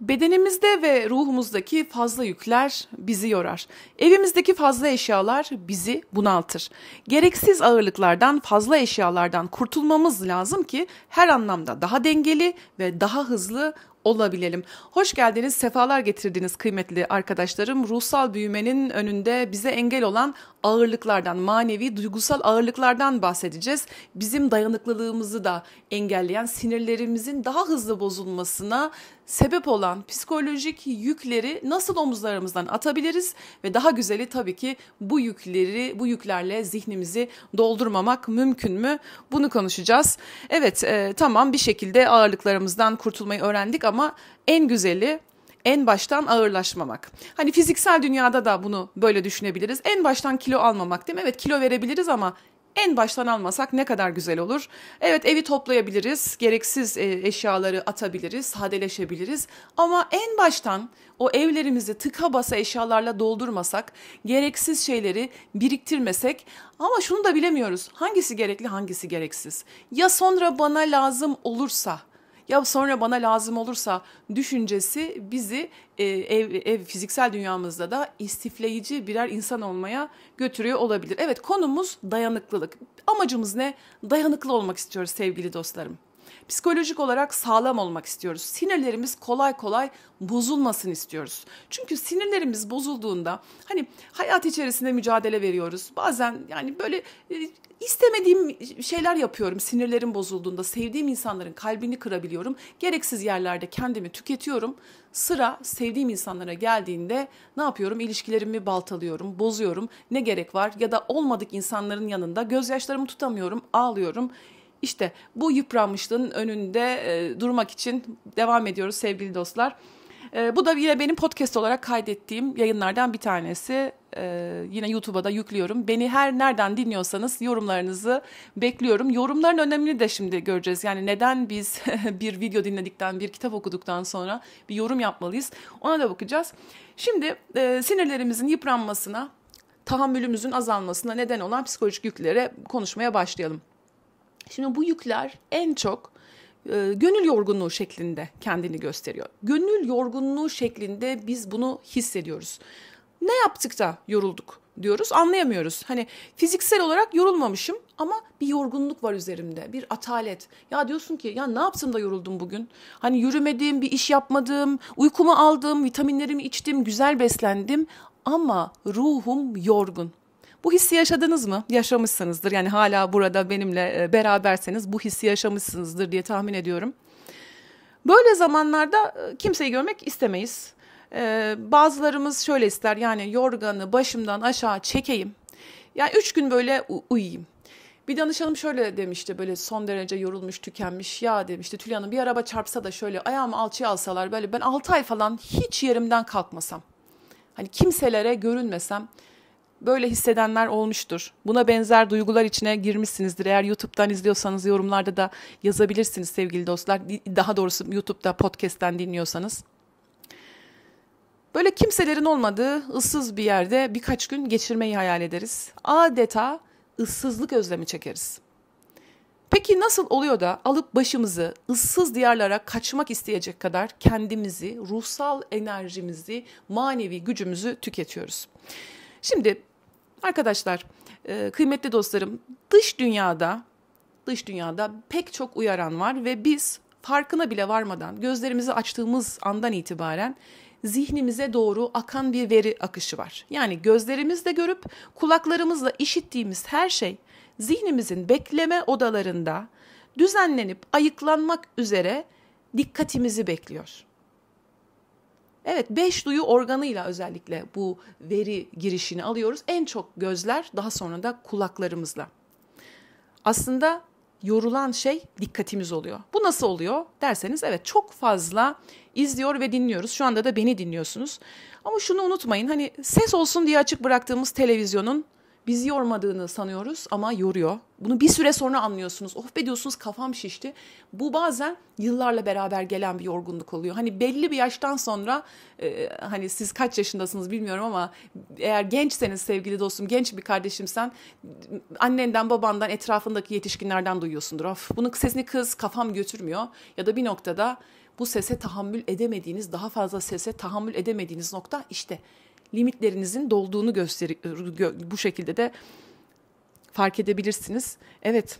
Bedenimizde ve ruhumuzdaki fazla yükler bizi yorar. Evimizdeki fazla eşyalar bizi bunaltır. Gereksiz ağırlıklardan, fazla eşyalardan kurtulmamız lazım ki her anlamda daha dengeli ve daha hızlı olabilelim. Hoş geldiniz, sefalar getirdiniz kıymetli arkadaşlarım. Ruhsal büyümenin önünde bize engel olan ağırlıklardan, manevi, duygusal ağırlıklardan bahsedeceğiz. Bizim dayanıklılığımızı da engelleyen, sinirlerimizin daha hızlı bozulmasına sebep olan psikolojik yükleri nasıl omuzlarımızdan atabiliriz ve daha güzeli tabii ki bu yükleri bu yüklerle zihnimizi doldurmamak mümkün mü? Bunu konuşacağız. Evet, e, tamam bir şekilde ağırlıklarımızdan kurtulmayı öğrendik ama en güzeli en baştan ağırlaşmamak. Hani fiziksel dünyada da bunu böyle düşünebiliriz. En baştan kilo almamak değil mi? Evet kilo verebiliriz ama en baştan almasak ne kadar güzel olur. Evet evi toplayabiliriz, gereksiz e, eşyaları atabiliriz, sadeleşebiliriz. Ama en baştan o evlerimizi tıka basa eşyalarla doldurmasak, gereksiz şeyleri biriktirmesek ama şunu da bilemiyoruz. Hangisi gerekli, hangisi gereksiz? Ya sonra bana lazım olursa ya sonra bana lazım olursa düşüncesi bizi e, ev, ev fiziksel dünyamızda da istifleyici birer insan olmaya götürüyor olabilir. Evet konumuz dayanıklılık. Amacımız ne? Dayanıklı olmak istiyoruz sevgili dostlarım. Psikolojik olarak sağlam olmak istiyoruz. Sinirlerimiz kolay kolay bozulmasın istiyoruz. Çünkü sinirlerimiz bozulduğunda hani hayat içerisinde mücadele veriyoruz. Bazen yani böyle e, istemediğim şeyler yapıyorum sinirlerim bozulduğunda. Sevdiğim insanların kalbini kırabiliyorum. Gereksiz yerlerde kendimi tüketiyorum. Sıra sevdiğim insanlara geldiğinde ne yapıyorum? İlişkilerimi baltalıyorum, bozuyorum. Ne gerek var? Ya da olmadık insanların yanında gözyaşlarımı tutamıyorum, ağlıyorum işte bu yıpranmışlığın önünde e, durmak için devam ediyoruz sevgili dostlar. E, bu da yine benim podcast olarak kaydettiğim yayınlardan bir tanesi. E, yine YouTube'a da yüklüyorum. Beni her nereden dinliyorsanız yorumlarınızı bekliyorum. Yorumların önemini de şimdi göreceğiz. Yani neden biz bir video dinledikten, bir kitap okuduktan sonra bir yorum yapmalıyız ona da bakacağız. Şimdi e, sinirlerimizin yıpranmasına, tahammülümüzün azalmasına neden olan psikolojik yüklere konuşmaya başlayalım. Şimdi bu yükler en çok e, gönül yorgunluğu şeklinde kendini gösteriyor. Gönül yorgunluğu şeklinde biz bunu hissediyoruz. Ne yaptık da yorulduk diyoruz anlayamıyoruz. Hani fiziksel olarak yorulmamışım ama bir yorgunluk var üzerimde bir atalet. Ya diyorsun ki ya ne yaptım da yoruldum bugün? Hani yürümedim bir iş yapmadım uykumu aldım vitaminlerimi içtim güzel beslendim ama ruhum yorgun. Bu hissi yaşadınız mı? Yaşamışsınızdır. Yani hala burada benimle e, beraberseniz bu hissi yaşamışsınızdır diye tahmin ediyorum. Böyle zamanlarda e, kimseyi görmek istemeyiz. Ee, bazılarımız şöyle ister yani yorganı başımdan aşağı çekeyim. Yani üç gün böyle uyuyayım. Bir danışanım şöyle demişti böyle son derece yorulmuş tükenmiş ya demişti Tülay Hanım bir araba çarpsa da şöyle ayağımı alçıya alsalar böyle ben 6 ay falan hiç yerimden kalkmasam. Hani kimselere görünmesem böyle hissedenler olmuştur. Buna benzer duygular içine girmişsinizdir. Eğer YouTube'dan izliyorsanız yorumlarda da yazabilirsiniz sevgili dostlar. Daha doğrusu YouTube'da podcast'ten dinliyorsanız. Böyle kimselerin olmadığı ıssız bir yerde birkaç gün geçirmeyi hayal ederiz. Adeta ıssızlık özlemi çekeriz. Peki nasıl oluyor da alıp başımızı ıssız diyarlara kaçmak isteyecek kadar kendimizi, ruhsal enerjimizi, manevi gücümüzü tüketiyoruz? Şimdi Arkadaşlar, e, kıymetli dostlarım, dış dünyada dış dünyada pek çok uyaran var ve biz farkına bile varmadan gözlerimizi açtığımız andan itibaren zihnimize doğru akan bir veri akışı var. Yani gözlerimizle görüp kulaklarımızla işittiğimiz her şey zihnimizin bekleme odalarında düzenlenip ayıklanmak üzere dikkatimizi bekliyor. Evet beş duyu organıyla özellikle bu veri girişini alıyoruz. En çok gözler daha sonra da kulaklarımızla. Aslında yorulan şey dikkatimiz oluyor. Bu nasıl oluyor derseniz evet çok fazla izliyor ve dinliyoruz. Şu anda da beni dinliyorsunuz. Ama şunu unutmayın hani ses olsun diye açık bıraktığımız televizyonun Bizi yormadığını sanıyoruz ama yoruyor. Bunu bir süre sonra anlıyorsunuz. Of oh be diyorsunuz kafam şişti. Bu bazen yıllarla beraber gelen bir yorgunluk oluyor. Hani belli bir yaştan sonra e, hani siz kaç yaşındasınız bilmiyorum ama eğer gençseniz sevgili dostum, genç bir kardeşimsen annenden, babandan, etrafındaki yetişkinlerden duyuyorsundur. Of bunun sesini kız kafam götürmüyor ya da bir noktada bu sese tahammül edemediğiniz, daha fazla sese tahammül edemediğiniz nokta işte limitlerinizin dolduğunu göster bu şekilde de fark edebilirsiniz. Evet.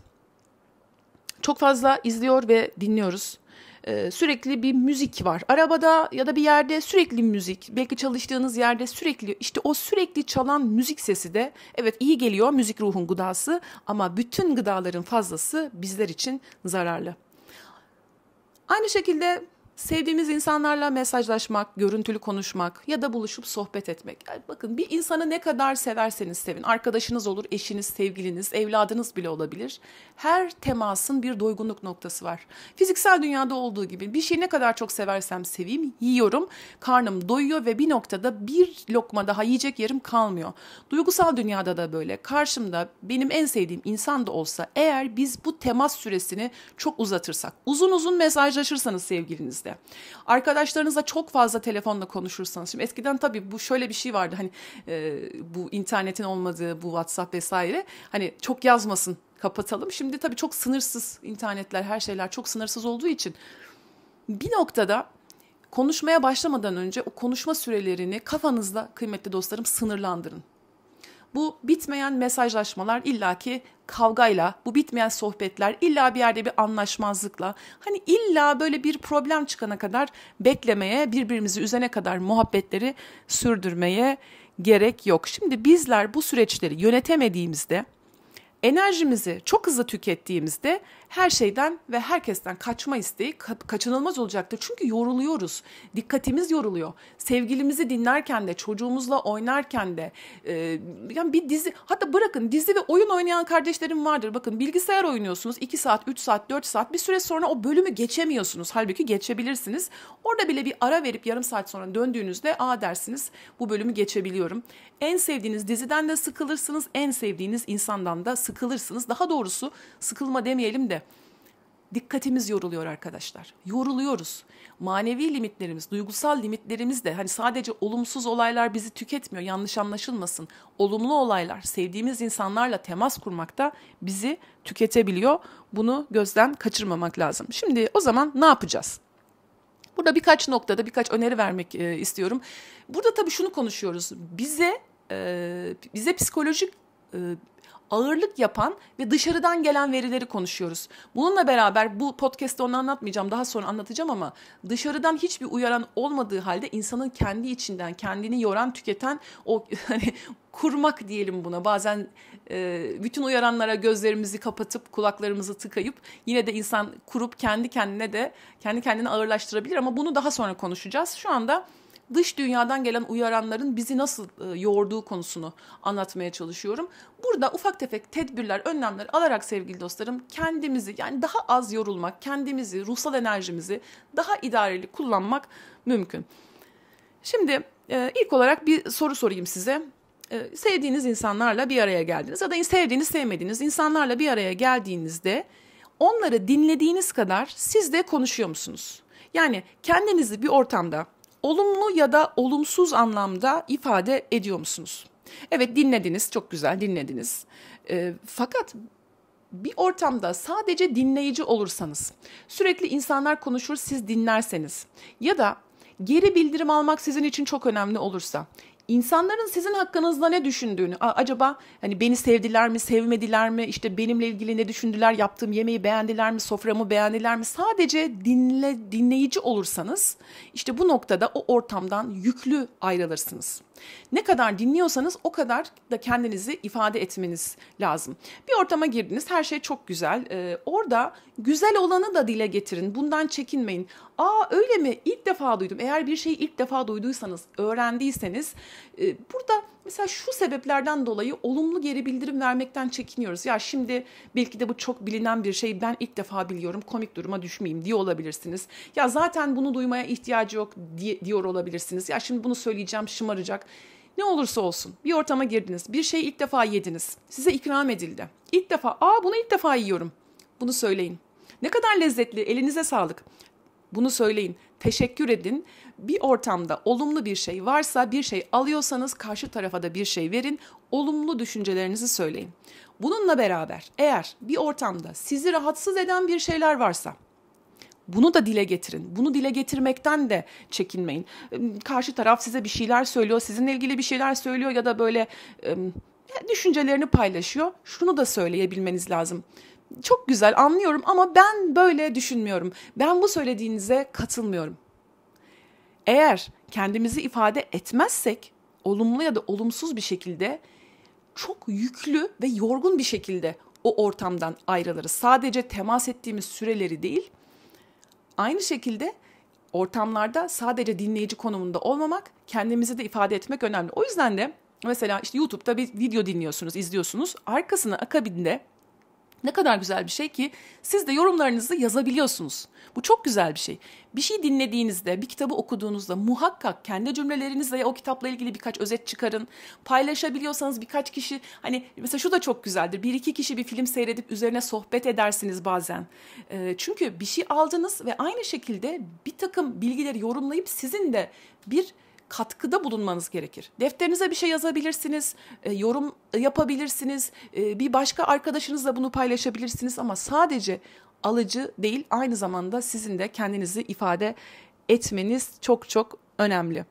Çok fazla izliyor ve dinliyoruz. Ee, sürekli bir müzik var. Arabada ya da bir yerde sürekli müzik. Belki çalıştığınız yerde sürekli işte o sürekli çalan müzik sesi de evet iyi geliyor müzik ruhun gıdası ama bütün gıdaların fazlası bizler için zararlı. Aynı şekilde Sevdiğimiz insanlarla mesajlaşmak, görüntülü konuşmak ya da buluşup sohbet etmek. Yani bakın bir insanı ne kadar severseniz sevin, arkadaşınız olur, eşiniz, sevgiliniz, evladınız bile olabilir. Her temasın bir doygunluk noktası var. Fiziksel dünyada olduğu gibi bir şeyi ne kadar çok seversem seveyim, yiyorum, karnım doyuyor ve bir noktada bir lokma daha yiyecek yerim kalmıyor. Duygusal dünyada da böyle. Karşımda benim en sevdiğim insan da olsa eğer biz bu temas süresini çok uzatırsak, uzun uzun mesajlaşırsanız sevgilinizle, işte. Arkadaşlarınızla çok fazla telefonla konuşursanız. Şimdi eskiden tabii bu şöyle bir şey vardı hani e, bu internetin olmadığı bu WhatsApp vesaire. Hani çok yazmasın kapatalım. Şimdi tabii çok sınırsız internetler her şeyler çok sınırsız olduğu için bir noktada konuşmaya başlamadan önce o konuşma sürelerini kafanızda kıymetli dostlarım sınırlandırın bu bitmeyen mesajlaşmalar illaki kavgayla, bu bitmeyen sohbetler illa bir yerde bir anlaşmazlıkla, hani illa böyle bir problem çıkana kadar beklemeye, birbirimizi üzene kadar muhabbetleri sürdürmeye gerek yok. Şimdi bizler bu süreçleri yönetemediğimizde enerjimizi çok hızlı tükettiğimizde her şeyden ve herkesten kaçma isteği kaçınılmaz olacaktır. Çünkü yoruluyoruz. Dikkatimiz yoruluyor. Sevgilimizi dinlerken de, çocuğumuzla oynarken de e, yani bir dizi hatta bırakın dizi ve oyun oynayan kardeşlerim vardır. Bakın bilgisayar oynuyorsunuz 2 saat, 3 saat, 4 saat bir süre sonra o bölümü geçemiyorsunuz. Halbuki geçebilirsiniz. Orada bile bir ara verip yarım saat sonra döndüğünüzde aa dersiniz bu bölümü geçebiliyorum. En sevdiğiniz diziden de sıkılırsınız. En sevdiğiniz insandan da sıkılırsınız. Daha doğrusu sıkılma demeyelim de dikkatimiz yoruluyor arkadaşlar. Yoruluyoruz. Manevi limitlerimiz, duygusal limitlerimiz de hani sadece olumsuz olaylar bizi tüketmiyor. Yanlış anlaşılmasın. Olumlu olaylar, sevdiğimiz insanlarla temas kurmakta bizi tüketebiliyor. Bunu gözden kaçırmamak lazım. Şimdi o zaman ne yapacağız? Burada birkaç noktada birkaç öneri vermek e, istiyorum. Burada tabii şunu konuşuyoruz. Bize e, bize psikolojik e, ağırlık yapan ve dışarıdan gelen verileri konuşuyoruz. Bununla beraber bu podcast'te onu anlatmayacağım daha sonra anlatacağım ama dışarıdan hiçbir uyaran olmadığı halde insanın kendi içinden kendini yoran tüketen o hani kurmak diyelim buna bazen e, bütün uyaranlara gözlerimizi kapatıp kulaklarımızı tıkayıp yine de insan kurup kendi kendine de kendi kendini ağırlaştırabilir ama bunu daha sonra konuşacağız. Şu anda dış dünyadan gelen uyaranların bizi nasıl e, yoğurduğu konusunu anlatmaya çalışıyorum. Burada ufak tefek tedbirler, önlemler alarak sevgili dostlarım kendimizi yani daha az yorulmak, kendimizi, ruhsal enerjimizi daha idareli kullanmak mümkün. Şimdi e, ilk olarak bir soru sorayım size. E, sevdiğiniz insanlarla bir araya geldiniz ya da sevdiğiniz sevmediğiniz insanlarla bir araya geldiğinizde onları dinlediğiniz kadar siz de konuşuyor musunuz? Yani kendinizi bir ortamda olumlu ya da olumsuz anlamda ifade ediyor musunuz? Evet dinlediniz, çok güzel dinlediniz. E, fakat bir ortamda sadece dinleyici olursanız, sürekli insanlar konuşur siz dinlerseniz ya da geri bildirim almak sizin için çok önemli olursa insanların sizin hakkınızda ne düşündüğünü, acaba hani beni sevdiler mi, sevmediler mi, işte benimle ilgili ne düşündüler, yaptığım yemeği beğendiler mi, soframı beğendiler mi? Sadece dinle dinleyici olursanız işte bu noktada o ortamdan yüklü ayrılırsınız. Ne kadar dinliyorsanız o kadar da kendinizi ifade etmeniz lazım. Bir ortama girdiniz, her şey çok güzel. Ee, orada güzel olanı da dile getirin. Bundan çekinmeyin. Aa öyle mi? İlk defa duydum. Eğer bir şeyi ilk defa duyduysanız, öğrendiyseniz e, burada mesela şu sebeplerden dolayı olumlu geri bildirim vermekten çekiniyoruz. Ya şimdi belki de bu çok bilinen bir şey. Ben ilk defa biliyorum. Komik duruma düşmeyeyim diye olabilirsiniz. Ya zaten bunu duymaya ihtiyacı yok diye, diyor olabilirsiniz. Ya şimdi bunu söyleyeceğim şımaracak. Ne olursa olsun bir ortama girdiniz. Bir şeyi ilk defa yediniz. Size ikram edildi. İlk defa aa bunu ilk defa yiyorum. Bunu söyleyin. Ne kadar lezzetli elinize sağlık. Bunu söyleyin, teşekkür edin. Bir ortamda olumlu bir şey varsa, bir şey alıyorsanız karşı tarafa da bir şey verin. Olumlu düşüncelerinizi söyleyin. Bununla beraber eğer bir ortamda sizi rahatsız eden bir şeyler varsa bunu da dile getirin. Bunu dile getirmekten de çekinmeyin. Karşı taraf size bir şeyler söylüyor, sizinle ilgili bir şeyler söylüyor ya da böyle düşüncelerini paylaşıyor. Şunu da söyleyebilmeniz lazım çok güzel anlıyorum ama ben böyle düşünmüyorum. Ben bu söylediğinize katılmıyorum. Eğer kendimizi ifade etmezsek olumlu ya da olumsuz bir şekilde çok yüklü ve yorgun bir şekilde o ortamdan ayrılırız. Sadece temas ettiğimiz süreleri değil, aynı şekilde ortamlarda sadece dinleyici konumunda olmamak, kendimizi de ifade etmek önemli. O yüzden de mesela işte YouTube'da bir video dinliyorsunuz, izliyorsunuz. Arkasına akabinde ne kadar güzel bir şey ki siz de yorumlarınızı yazabiliyorsunuz. Bu çok güzel bir şey. Bir şey dinlediğinizde, bir kitabı okuduğunuzda muhakkak kendi cümlelerinizle ya o kitapla ilgili birkaç özet çıkarın. Paylaşabiliyorsanız birkaç kişi hani mesela şu da çok güzeldir. Bir iki kişi bir film seyredip üzerine sohbet edersiniz bazen. E, çünkü bir şey aldınız ve aynı şekilde bir takım bilgileri yorumlayıp sizin de bir katkıda bulunmanız gerekir. Defterinize bir şey yazabilirsiniz, e, yorum yapabilirsiniz, e, bir başka arkadaşınızla bunu paylaşabilirsiniz ama sadece alıcı değil aynı zamanda sizin de kendinizi ifade etmeniz çok çok önemli.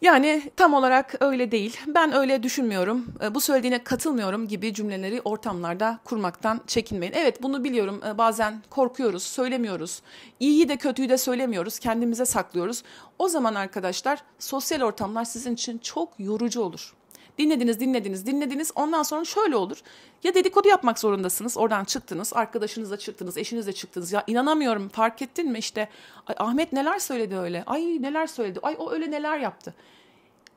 Yani tam olarak öyle değil. Ben öyle düşünmüyorum. E, bu söylediğine katılmıyorum gibi cümleleri ortamlarda kurmaktan çekinmeyin. Evet bunu biliyorum. E, bazen korkuyoruz, söylemiyoruz. İyiyi de kötüyü de söylemiyoruz. Kendimize saklıyoruz. O zaman arkadaşlar sosyal ortamlar sizin için çok yorucu olur. Dinlediniz, dinlediniz, dinlediniz. Ondan sonra şöyle olur. Ya dedikodu yapmak zorundasınız. Oradan çıktınız, arkadaşınızla çıktınız, eşinizle çıktınız. Ya inanamıyorum fark ettin mi işte Ay, Ahmet neler söyledi öyle. Ay neler söyledi. Ay o öyle neler yaptı.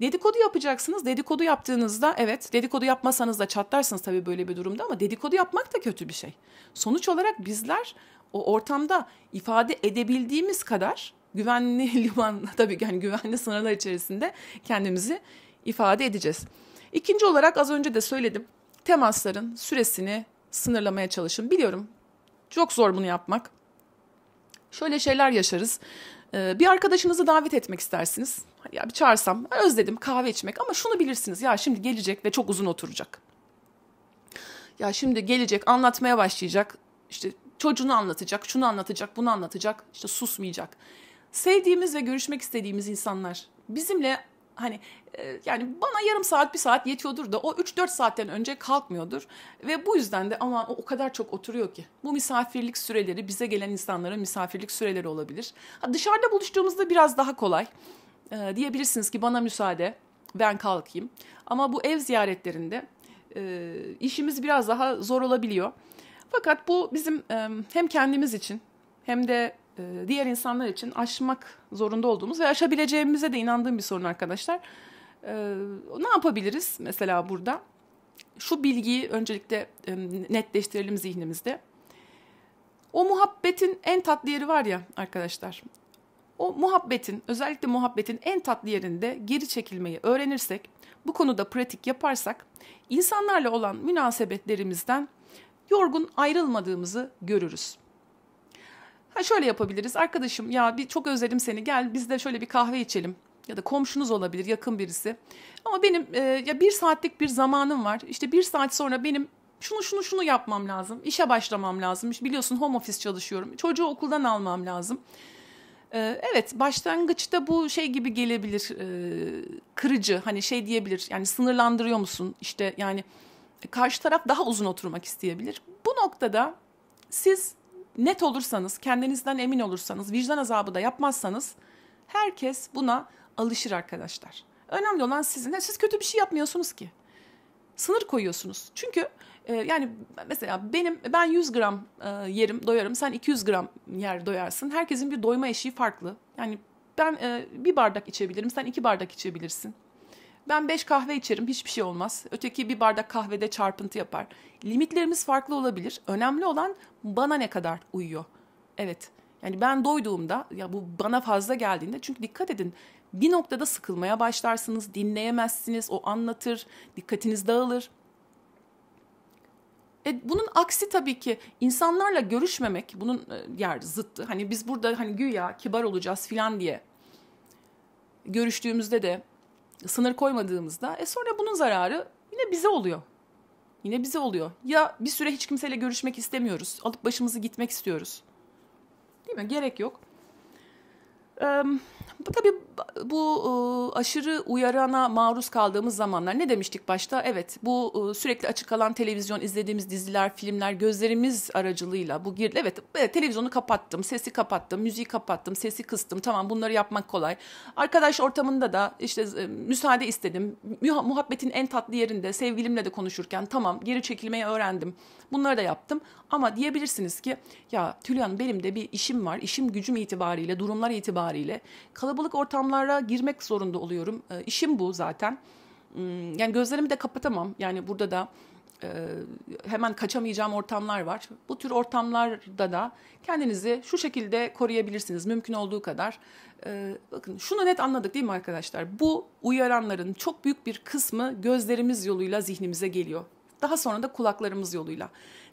Dedikodu yapacaksınız. Dedikodu yaptığınızda evet dedikodu yapmasanız da çatlarsınız tabii böyle bir durumda ama dedikodu yapmak da kötü bir şey. Sonuç olarak bizler o ortamda ifade edebildiğimiz kadar güvenli liman tabii yani güvenli sınırlar içerisinde kendimizi ifade edeceğiz. İkinci olarak az önce de söyledim. Temasların süresini sınırlamaya çalışın. Biliyorum çok zor bunu yapmak. Şöyle şeyler yaşarız. Ee, bir arkadaşınızı davet etmek istersiniz. Ya bir çağırsam özledim kahve içmek ama şunu bilirsiniz ya şimdi gelecek ve çok uzun oturacak. Ya şimdi gelecek anlatmaya başlayacak. işte çocuğunu anlatacak, şunu anlatacak, bunu anlatacak. işte susmayacak. Sevdiğimiz ve görüşmek istediğimiz insanlar bizimle hani e, yani bana yarım saat bir saat yetiyordur da o 3-4 saatten önce kalkmıyordur. Ve bu yüzden de ama o, o kadar çok oturuyor ki. Bu misafirlik süreleri bize gelen insanların misafirlik süreleri olabilir. Ha, dışarıda buluştuğumuzda biraz daha kolay. E, diyebilirsiniz ki bana müsaade ben kalkayım. Ama bu ev ziyaretlerinde e, işimiz biraz daha zor olabiliyor. Fakat bu bizim e, hem kendimiz için hem de e, diğer insanlar için aşmak zorunda olduğumuz ve aşabileceğimize de inandığım bir sorun arkadaşlar. E, ne yapabiliriz mesela burada? Şu bilgiyi öncelikle e, netleştirelim zihnimizde. O muhabbetin en tatlı yeri var ya arkadaşlar. O muhabbetin, özellikle muhabbetin en tatlı yerinde geri çekilmeyi öğrenirsek, bu konuda pratik yaparsak, insanlarla olan münasebetlerimizden yorgun ayrılmadığımızı görürüz. Ha şöyle yapabiliriz. Arkadaşım ya bir çok özledim seni. Gel biz de şöyle bir kahve içelim ya da komşunuz olabilir yakın birisi. Ama benim e, ya bir saatlik bir zamanım var. İşte bir saat sonra benim şunu şunu şunu yapmam lazım. İşe başlamam lazım. Biliyorsun home office çalışıyorum. Çocuğu okuldan almam lazım. E, evet başlangıçta bu şey gibi gelebilir. E, kırıcı hani şey diyebilir. Yani sınırlandırıyor musun? İşte yani e, karşı taraf daha uzun oturmak isteyebilir. Bu noktada siz net olursanız, kendinizden emin olursanız, vicdan azabı da yapmazsanız herkes buna alışır arkadaşlar. Önemli olan sizin. Siz kötü bir şey yapmıyorsunuz ki. Sınır koyuyorsunuz. Çünkü e, yani mesela benim ben 100 gram e, yerim, doyarım. Sen 200 gram yer doyarsın. Herkesin bir doyma eşiği farklı. Yani ben e, bir bardak içebilirim, sen iki bardak içebilirsin. Ben 5 kahve içerim hiçbir şey olmaz. Öteki bir bardak kahvede çarpıntı yapar. Limitlerimiz farklı olabilir. Önemli olan bana ne kadar uyuyor. Evet. Yani ben doyduğumda ya bu bana fazla geldiğinde çünkü dikkat edin bir noktada sıkılmaya başlarsınız, dinleyemezsiniz, o anlatır, dikkatiniz dağılır. E, bunun aksi tabii ki insanlarla görüşmemek bunun e, yer zıttı. Hani biz burada hani güya kibar olacağız filan diye görüştüğümüzde de sınır koymadığımızda e sonra bunun zararı yine bize oluyor. Yine bize oluyor. Ya bir süre hiç kimseyle görüşmek istemiyoruz. Alıp başımızı gitmek istiyoruz. Değil mi? Gerek yok tabii bu e, aşırı uyarana maruz kaldığımız zamanlar ne demiştik başta? Evet bu e, sürekli açık alan televizyon izlediğimiz diziler, filmler gözlerimiz aracılığıyla bu girdi. Evet e, televizyonu kapattım, sesi kapattım, müziği kapattım, sesi kıstım. Tamam bunları yapmak kolay. Arkadaş ortamında da işte müsaade istedim. Muhabbetin en tatlı yerinde sevgilimle de konuşurken tamam geri çekilmeyi öğrendim. Bunları da yaptım. Ama diyebilirsiniz ki ya Tülyan benim de bir işim var. İşim gücüm itibariyle, durumlar itibariyle kalabalık ortamlara girmek zorunda oluyorum. E, işim bu zaten. Hmm, yani gözlerimi de kapatamam. Yani burada da e, hemen kaçamayacağım ortamlar var. Bu tür ortamlarda da kendinizi şu şekilde koruyabilirsiniz mümkün olduğu kadar. E, bakın şunu net anladık değil mi arkadaşlar? Bu uyaranların çok büyük bir kısmı gözlerimiz yoluyla zihnimize geliyor. Daha sonra da kulaklarımız yoluyla.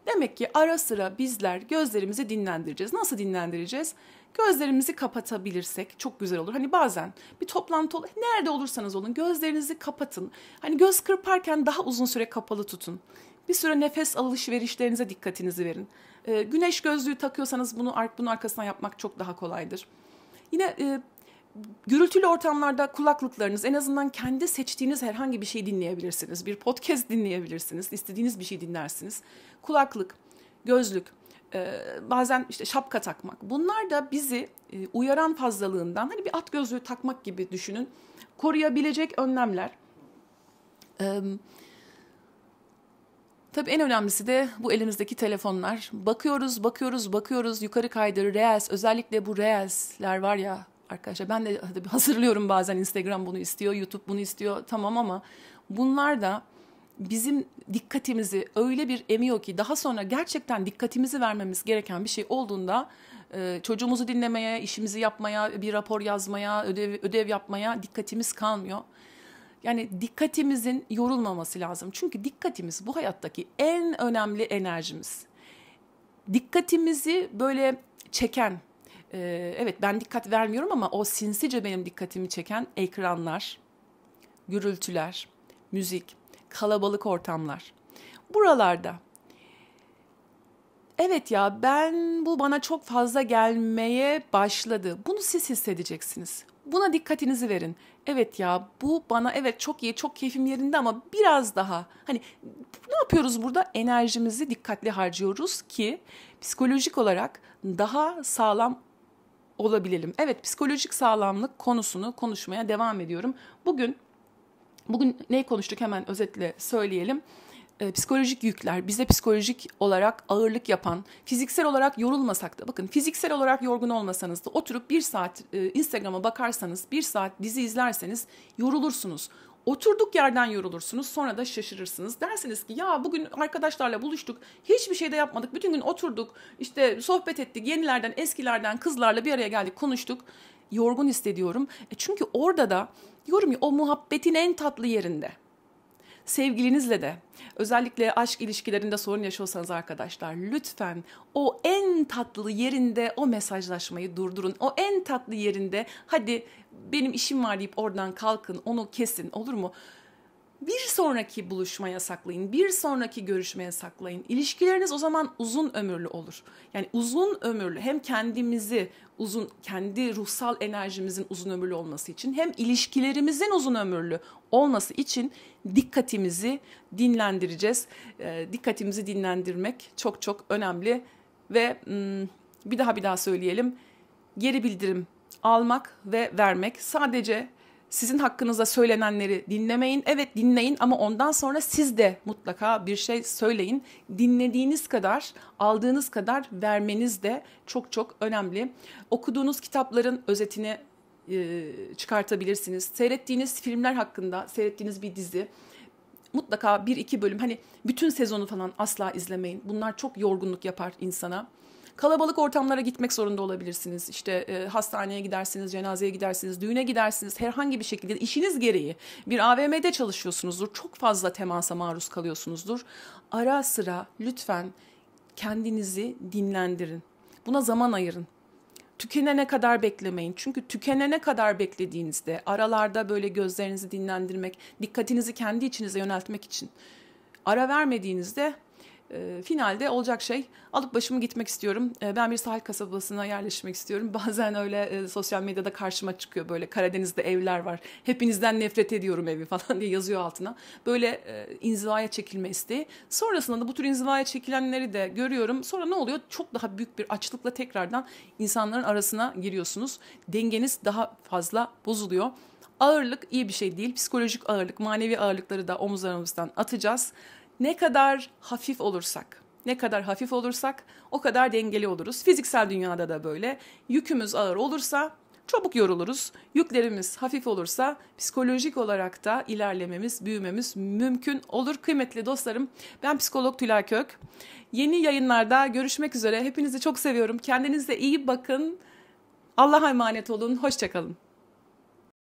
Demek ki ara sıra bizler gözlerimizi dinlendireceğiz. Nasıl dinlendireceğiz? Gözlerimizi kapatabilirsek çok güzel olur. Hani bazen bir toplantı olur. Nerede olursanız olun gözlerinizi kapatın. Hani göz kırparken daha uzun süre kapalı tutun. Bir süre nefes alışverişlerinize dikkatinizi verin. E, güneş gözlüğü takıyorsanız bunu bunu arkasına yapmak çok daha kolaydır. Yine e, gürültülü ortamlarda kulaklıklarınız en azından kendi seçtiğiniz herhangi bir şey dinleyebilirsiniz. Bir podcast dinleyebilirsiniz. istediğiniz bir şey dinlersiniz. Kulaklık, gözlük, e, bazen işte şapka takmak. Bunlar da bizi e, uyaran fazlalığından hani bir at gözlüğü takmak gibi düşünün. Koruyabilecek önlemler. E, tabii en önemlisi de bu elinizdeki telefonlar. Bakıyoruz, bakıyoruz, bakıyoruz. Yukarı kaydırı, reels. Özellikle bu reelsler var ya arkadaşlar ben de tabii hazırlıyorum bazen Instagram bunu istiyor, YouTube bunu istiyor tamam ama bunlar da bizim dikkatimizi öyle bir emiyor ki daha sonra gerçekten dikkatimizi vermemiz gereken bir şey olduğunda e, çocuğumuzu dinlemeye, işimizi yapmaya, bir rapor yazmaya, ödev, ödev yapmaya dikkatimiz kalmıyor. Yani dikkatimizin yorulmaması lazım. Çünkü dikkatimiz bu hayattaki en önemli enerjimiz. Dikkatimizi böyle çeken, e, evet ben dikkat vermiyorum ama o sinsice benim dikkatimi çeken ekranlar, gürültüler, müzik, kalabalık ortamlar. Buralarda evet ya ben bu bana çok fazla gelmeye başladı. Bunu siz hissedeceksiniz. Buna dikkatinizi verin. Evet ya bu bana evet çok iyi çok keyfim yerinde ama biraz daha hani ne yapıyoruz burada? Enerjimizi dikkatli harcıyoruz ki psikolojik olarak daha sağlam olabilelim. Evet psikolojik sağlamlık konusunu konuşmaya devam ediyorum. Bugün bugün ne konuştuk hemen özetle söyleyelim. E, psikolojik yükler, bize psikolojik olarak ağırlık yapan, fiziksel olarak yorulmasak da bakın fiziksel olarak yorgun olmasanız da oturup bir saat e, Instagram'a bakarsanız, bir saat dizi izlerseniz yorulursunuz. Oturduk yerden yorulursunuz sonra da şaşırırsınız. Dersiniz ki ya bugün arkadaşlarla buluştuk hiçbir şey de yapmadık bütün gün oturduk işte sohbet ettik yenilerden eskilerden kızlarla bir araya geldik konuştuk. Yorgun hissediyorum e çünkü orada da diyorum ya o muhabbetin en tatlı yerinde sevgilinizle de özellikle aşk ilişkilerinde sorun yaşıyorsanız arkadaşlar lütfen o en tatlı yerinde o mesajlaşmayı durdurun. O en tatlı yerinde hadi benim işim var deyip oradan kalkın onu kesin olur mu? bir sonraki buluşmaya saklayın, bir sonraki görüşmeye saklayın. İlişkileriniz o zaman uzun ömürlü olur. Yani uzun ömürlü hem kendimizi uzun kendi ruhsal enerjimizin uzun ömürlü olması için hem ilişkilerimizin uzun ömürlü olması için dikkatimizi dinlendireceğiz. E, dikkatimizi dinlendirmek çok çok önemli ve m, hmm, bir daha bir daha söyleyelim. Geri bildirim almak ve vermek sadece sizin hakkınızda söylenenleri dinlemeyin. Evet dinleyin ama ondan sonra siz de mutlaka bir şey söyleyin. Dinlediğiniz kadar, aldığınız kadar vermeniz de çok çok önemli. Okuduğunuz kitapların özetini e, çıkartabilirsiniz. Seyrettiğiniz filmler hakkında, seyrettiğiniz bir dizi mutlaka bir iki bölüm hani bütün sezonu falan asla izlemeyin. Bunlar çok yorgunluk yapar insana. Kalabalık ortamlara gitmek zorunda olabilirsiniz. İşte e, hastaneye gidersiniz, cenazeye gidersiniz, düğüne gidersiniz. Herhangi bir şekilde işiniz gereği bir AVM'de çalışıyorsunuzdur. Çok fazla temasa maruz kalıyorsunuzdur. Ara sıra lütfen kendinizi dinlendirin. Buna zaman ayırın tükenene kadar beklemeyin. Çünkü tükenene kadar beklediğinizde aralarda böyle gözlerinizi dinlendirmek, dikkatinizi kendi içinize yöneltmek için ara vermediğinizde e, finalde olacak şey alıp başımı gitmek istiyorum. E, ben bir sahil kasabasına yerleşmek istiyorum. Bazen öyle e, sosyal medyada karşıma çıkıyor böyle Karadeniz'de evler var. Hepinizden nefret ediyorum evi falan diye yazıyor altına. Böyle e, inzivaya çekilme isteği. Sonrasında da bu tür inzivaya çekilenleri de görüyorum. Sonra ne oluyor? Çok daha büyük bir açlıkla tekrardan insanların arasına giriyorsunuz. Dengeniz daha fazla bozuluyor. Ağırlık iyi bir şey değil. Psikolojik ağırlık, manevi ağırlıkları da omuzlarımızdan atacağız ne kadar hafif olursak, ne kadar hafif olursak o kadar dengeli oluruz. Fiziksel dünyada da böyle. Yükümüz ağır olursa çabuk yoruluruz. Yüklerimiz hafif olursa psikolojik olarak da ilerlememiz, büyümemiz mümkün olur. Kıymetli dostlarım ben psikolog Tülay Kök. Yeni yayınlarda görüşmek üzere. Hepinizi çok seviyorum. Kendinize iyi bakın. Allah'a emanet olun. Hoşçakalın.